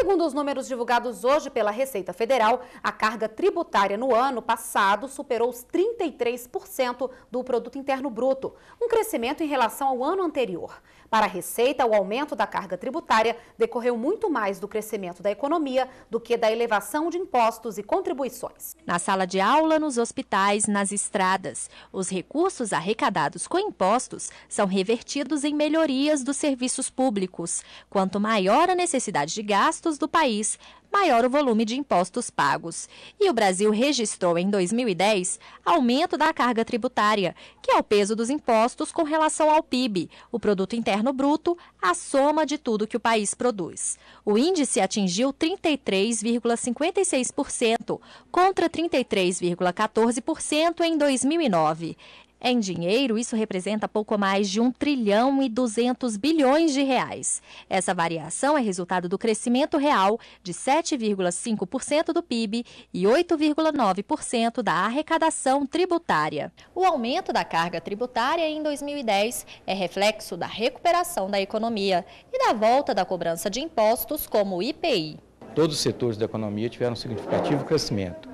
Segundo os números divulgados hoje pela Receita Federal, a carga tributária no ano passado superou os 33% do produto interno bruto, um crescimento em relação ao ano anterior. Para a Receita, o aumento da carga tributária decorreu muito mais do crescimento da economia do que da elevação de impostos e contribuições. Na sala de aula, nos hospitais, nas estradas, os recursos arrecadados com impostos são revertidos em melhorias dos serviços públicos. Quanto maior a necessidade de gastos, do país, maior o volume de impostos pagos. E o Brasil registrou em 2010 aumento da carga tributária, que é o peso dos impostos com relação ao PIB, o produto interno bruto, a soma de tudo que o país produz. O índice atingiu 33,56% contra 33,14% em 2009. Em dinheiro, isso representa pouco mais de 1 trilhão e 200 bilhões de reais. Essa variação é resultado do crescimento real de 7,5% do PIB e 8,9% da arrecadação tributária. O aumento da carga tributária em 2010 é reflexo da recuperação da economia e da volta da cobrança de impostos como o IPI. Todos os setores da economia tiveram um significativo crescimento.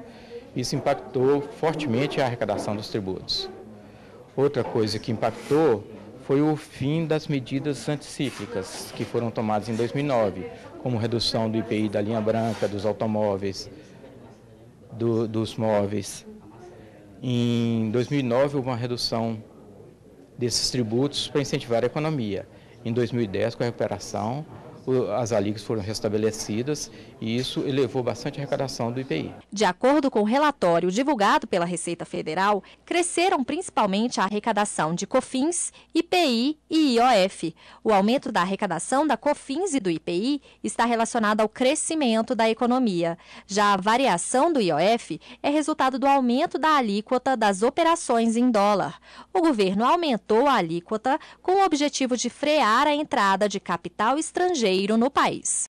Isso impactou fortemente a arrecadação dos tributos. Outra coisa que impactou foi o fim das medidas anticíclicas que foram tomadas em 2009, como redução do IPI da linha branca, dos automóveis, do, dos móveis. Em 2009, houve uma redução desses tributos para incentivar a economia. Em 2010, com a recuperação, as alíquotas foram restabelecidas e isso elevou bastante a arrecadação do IPI. De acordo com o relatório divulgado pela Receita Federal, cresceram principalmente a arrecadação de COFINS, IPI e IOF. O aumento da arrecadação da COFINS e do IPI está relacionado ao crescimento da economia. Já a variação do IOF é resultado do aumento da alíquota das operações em dólar. O governo aumentou a alíquota com o objetivo de frear a entrada de capital estrangeiro brasileiro no país.